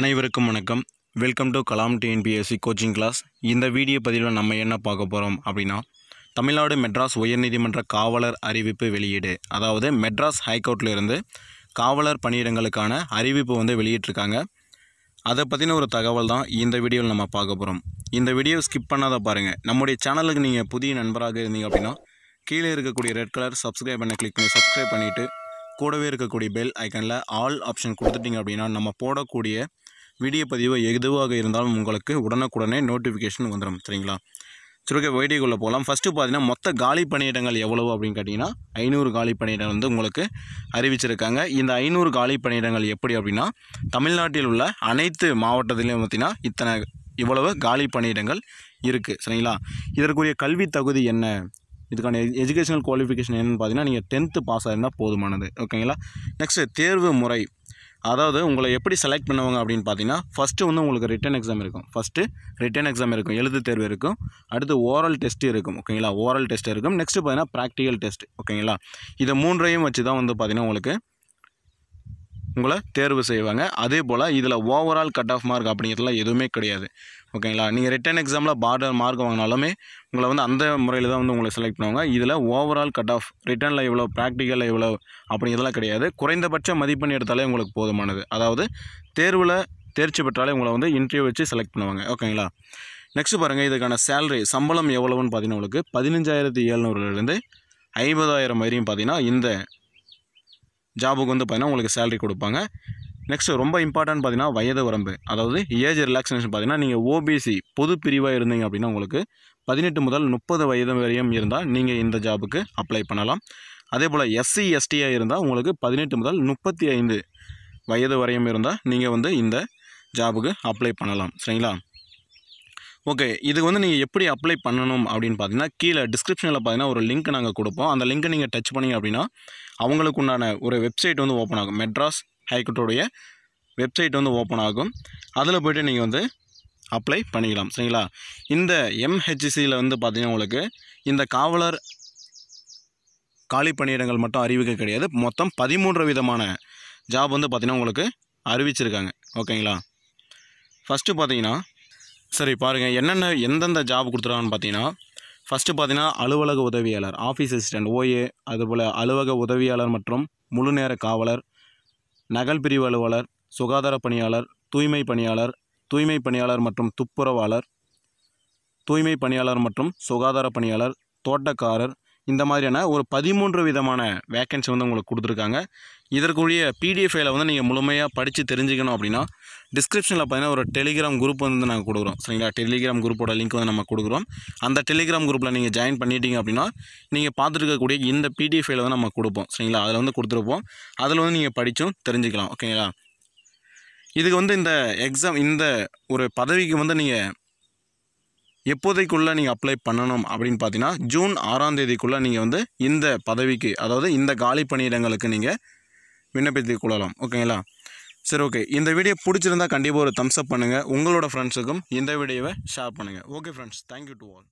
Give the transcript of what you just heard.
அனைவருக்கும் வணக்கம் welcome to Kalam TNPSC coaching class இந்த வீடியோ பதிவில் நம்ம என்ன பார்க்க போகிறோம் அப்படின்னா தமிழ்நாடு மெட்ராஸ் உயர்நீதிமன்ற காவலர் அறிவிப்பு வெளியீடு அதாவது மெட்ராஸ் ஹைகோர்ட்லேருந்து காவலர் பணியிடங்களுக்கான அறிவிப்பு வந்து வெளியிட்டிருக்காங்க அதை பற்றின ஒரு தகவல் தான் இந்த வீடியோவில் நம்ம பார்க்க போகிறோம் இந்த வீடியோ ஸ்கிப் பண்ணாத பாருங்கள் நம்முடைய சேனலுக்கு நீங்கள் புதிய நண்பராக இருந்தீங்க அப்படின்னா கீழே இருக்கக்கூடிய ரெட் கலர் சப்ஸ்கிரைப் பண்ண கிளிக் பண்ணி சப்ஸ்கிரைப் பண்ணிவிட்டு கூடவே இருக்கக்கூடிய பெல் ஐக்கனில் ஆல் ஆப்ஷன் கொடுத்துட்டிங்க அப்படின்னா நம்ம போடக்கூடிய வீடியோ பதிவு எதுவாக இருந்தாலும் உங்களுக்கு உடனுக்குடனே நோட்டிஃபிகேஷன் வந்துடும் சரிங்களா சுருக்க வைடிக்குள்ளே போகலாம் ஃபஸ்ட்டு பார்த்தீங்கன்னா மொத்த காலி பணியிடங்கள் எவ்வளவு அப்படின்னு கேட்டிங்கன்னா ஐநூறு காலி பணியிடம் வந்து உங்களுக்கு அறிவிச்சிருக்காங்க இந்த ஐநூறு காலி பணியிடங்கள் எப்படி அப்படின்னா தமிழ்நாட்டில் உள்ள அனைத்து மாவட்டத்திலையும் பார்த்திங்கன்னா இத்தனை இவ்வளவு காலி பணியிடங்கள் இருக்குது சரிங்களா இதற்குரிய கல்வி தகுதி என்ன இதுக்கான எஜுகேஷனல் குவாலிஃபிகேஷன் என்னென்னு பார்த்தீங்கன்னா நீங்கள் டென்த்து பாஸ் ஆகிருந்தால் போதுமானது ஓகேங்களா நெக்ஸ்ட்டு தேர்வு முறை அதாவது உங்களை எப்படி செலக்ட் பண்ணுவாங்க அப்படின்னு பார்த்தீங்கன்னா ஃபஸ்ட்டு வந்து உங்களுக்கு ரிட்டன் எக்ஸாம் இருக்கும் ஃபஸ்ட்டு ரிட்டன் எக்ஸாம் இருக்கும் எழுது தேர்வு இருக்கும் அடுத்து ஓரல் டெஸ்ட் இருக்கும் ஓகேங்களா ஓரல் டெஸ்ட் இருக்கும் நெக்ஸ்ட்டு பார்த்தீங்கன்னா ப்ராக்டிகல் டெஸ்ட் ஓகேங்களா இதை மூன்றையும் வச்சு தான் வந்து பார்த்திங்கன்னா உங்களுக்கு உங்களை தேர்வு செய்வாங்க அதே போல் இதில் ஓவரால் கட் ஆஃப் மார்க் அப்படிங்கிறதுலாம் எதுவுமே கிடையாது ஓகேங்களா நீங்கள் ரிட்டன் எக்ஸாமில் பார்டர் மார்க் வாங்கினாலுமே உங்களை வந்து அந்த முறையில் தான் வந்து உங்களை செலக்ட் பண்ணுவாங்க இதில் ஓவரால் கட் ஆஃப் ரிட்டனில் எவ்வளோ ப்ராக்டிக்கலில் எவ்வளோ அப்படி இதெல்லாம் கிடையாது குறைந்தபட்ச மதிப்பெண் எடுத்தாலே உங்களுக்கு போதுமானது அதாவது தேர்வில் தேர்ச்சி பெற்றாலே உங்களை வந்து இன்டர்வியூ வச்சு செலக்ட் பண்ணுவாங்க ஓகேங்களா நெக்ஸ்ட் பாருங்கள் இதுக்கான சேலரி சம்பளம் எவ்வளவுன்னு பார்த்தீங்கன்னா உங்களுக்கு பதினஞ்சாயிரத்தி எழுநூறுலேருந்து ஐம்பதாயிரம் வரையும் பார்த்தீங்கன்னா இந்த ஜாபுக்கு வந்து பார்த்திங்கன்னா உங்களுக்கு சேலரி கொடுப்பாங்க நெக்ஸ்ட் ரொம்ப இம்பார்ட்டன்ட் பார்த்தீங்கன்னா வயது வரம்பு அதாவது ஏஜ் ரிலாக்ஸேஷன் பார்த்தீங்கன்னா நீங்கள் ஓபிசி பொது பிரிவாக இருந்தீங்க அப்படின்னா உங்களுக்கு பதினெட்டு முதல் முப்பது வயது வரையும் இருந்தால் நீங்கள் இந்த ஜாபுக்கு அப்ளை பண்ணலாம் அதே போல் எஸ்சி எஸ்டியாக இருந்தால் உங்களுக்கு பதினெட்டு முதல் முப்பத்தி ஐந்து வயது வரையும் இருந்தால் நீங்கள் வந்து இந்த ஜாபுக்கு அப்ளை பண்ணலாம் சரிங்களா ஓகே இதுக்கு வந்து நீங்கள் எப்படி அப்ளை பண்ணணும் அப்படின்னு பார்த்தீங்கன்னா கீழே டிஸ்கிரிப்ஷனில் பார்த்தீங்கன்னா ஒரு லிங்க் நாங்கள் கொடுப்போம் அந்த லிங்க்கை நீங்கள் டச் பண்ணிங்க அப்படின்னா அவங்களுக்கு உண்டான ஒரு வெப்சைட் வந்து ஓப்பன் ஆகும் மெட்ராஸ் ஹைகோர்ட்டோடைய வெப்சைட் வந்து ஓப்பன் ஆகும் அதில் போய்ட்டு நீங்கள் வந்து அப்ளை பண்ணிக்கலாம் சரிங்களா இந்த எம்ஹெச்சிசியில் வந்து பார்த்திங்கன்னா உங்களுக்கு இந்த காவலர் காலி பணியிடங்கள் மட்டும் அறிவிக்க கிடையாது மொத்தம் பதிமூன்று விதமான ஜாப் வந்து பார்த்திங்கன்னா உங்களுக்கு அறிவிச்சிருக்காங்க ஓகேங்களா ஃபஸ்ட்டு பார்த்தீங்கன்னா சரி பாருங்கள் என்னென்ன எந்தெந்த ஜாப் கொடுத்துருக்காங்கன்னு பார்த்தீங்கன்னா ஃபஸ்ட்டு பார்த்தீங்கன்னா அலுவலக உதவியாளர் ஆஃபீஸ் அசிஸ்டண்ட் ஓஏ அதுபோல் அலுவலக உதவியாளர் மற்றும் முழு நேர காவலர் நகல் பிரிவு அலுவலர் சுகாதார பணியாளர் தூய்மை பணியாளர் தூய்மை பணியாளர் மற்றும் துப்புரவாளர் தூய்மை பணியாளர் மற்றும் சுகாதார பணியாளர் தோட்டக்காரர் இந்த மாதிரியான ஒரு பதிமூன்று விதமான வேக்கன்சி வந்து உங்களுக்கு கொடுத்துருக்காங்க இதற்குரிய பிடிஎஃப் ஃபைலை வந்து நீங்கள் முழுமையாக படித்து தெரிஞ்சுக்கணும் அப்படின்னா டிஸ்கிரிப்ஷனில் பார்த்தீங்கன்னா ஒரு டெலிகிராம் குரூப் வந்து நாங்கள் கொடுக்குறோம் சரிங்களா டெலிகிராம் குரூப்போட லிங்க் வந்து நம்ம கொடுக்குறோம் அந்த டெலிகிராம் குரூப்பில் நீங்கள் ஜாயின் பண்ணிட்டீங்க அப்படின்னா நீங்கள் பார்த்துருக்கக்கூடிய இந்த பிடிஎஃப் ஃபைலை வந்து நம்ம கொடுப்போம் சரிங்களா அதில் வந்து கொடுத்துருப்போம் அதில் வந்து நீங்கள் படித்தும் தெரிஞ்சுக்கலாம் ஓகேங்களா இதுக்கு வந்து இந்த எக்ஸாம் இந்த ஒரு பதவிக்கு வந்து நீங்கள் எப்போதைக்குள்ளே நீங்கள் அப்ளை பண்ணணும் அப்படின்னு பார்த்தீங்கன்னா ஜூன் ஆறாம் தேதிக்குள்ளே நீங்கள் வந்து இந்த பதவிக்கு அதாவது இந்த காலி பணியிடங்களுக்கு நீங்கள் விண்ணப்பித்து கொள்ளலாம் ஓகேங்களா சரி ஓகே இந்த வீடியோ பிடிச்சிருந்தா கண்டிப்பாக ஒரு தம்ஸ்அப் பண்ணுங்கள் உங்களோட ஃப்ரெண்ட்ஸுக்கும் இந்த வீடியோவை ஷேர் பண்ணுங்கள் okay friends thank you to all